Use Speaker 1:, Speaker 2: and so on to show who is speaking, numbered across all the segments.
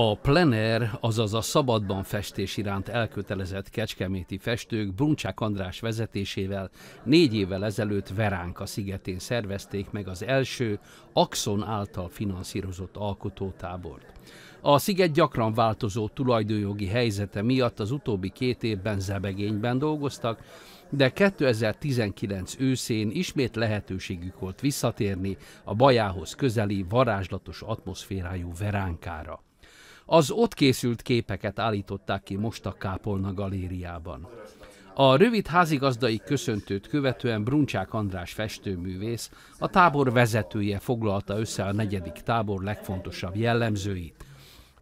Speaker 1: A plener, azaz a szabadban festés iránt elkötelezett kecskeméti festők Bruncsák András vezetésével négy évvel ezelőtt Veránka szigetén szervezték meg az első Axon által finanszírozott alkotótábort. A sziget gyakran változó tulajdonjogi helyzete miatt az utóbbi két évben zebegényben dolgoztak, de 2019 őszén ismét lehetőségük volt visszatérni a bajához közeli varázslatos atmoszférájú veránkára. Az ott készült képeket állították ki most a Kápolna galériában. A rövid házigazdai köszöntőt követően Bruncsák András festőművész, a tábor vezetője foglalta össze a negyedik tábor legfontosabb jellemzőit.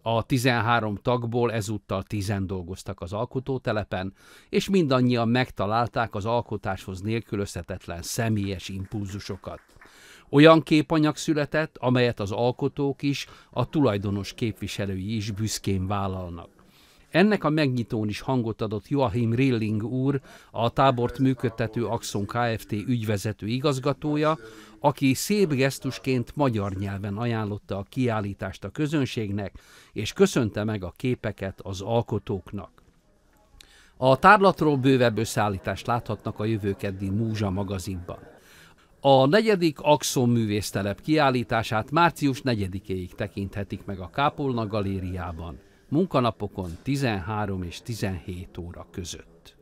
Speaker 1: A 13 tagból ezúttal 10 dolgoztak az alkotótelepen, és mindannyian megtalálták az alkotáshoz nélkülözhetetlen személyes impulzusokat. Olyan képanyag született, amelyet az alkotók is, a tulajdonos képviselői is büszkén vállalnak. Ennek a megnyitón is hangot adott Joachim Rilling úr, a tábort működtető Axon Kft. ügyvezető igazgatója, aki szép gesztusként magyar nyelven ajánlotta a kiállítást a közönségnek, és köszönte meg a képeket az alkotóknak. A tárlatról bővebb összeállítást láthatnak a jövő keddi Múzsa magazinban. A negyedik Axon művésztelep kiállítását március 4-éig tekinthetik meg a Kápolna galériában, munkanapokon 13 és 17 óra között.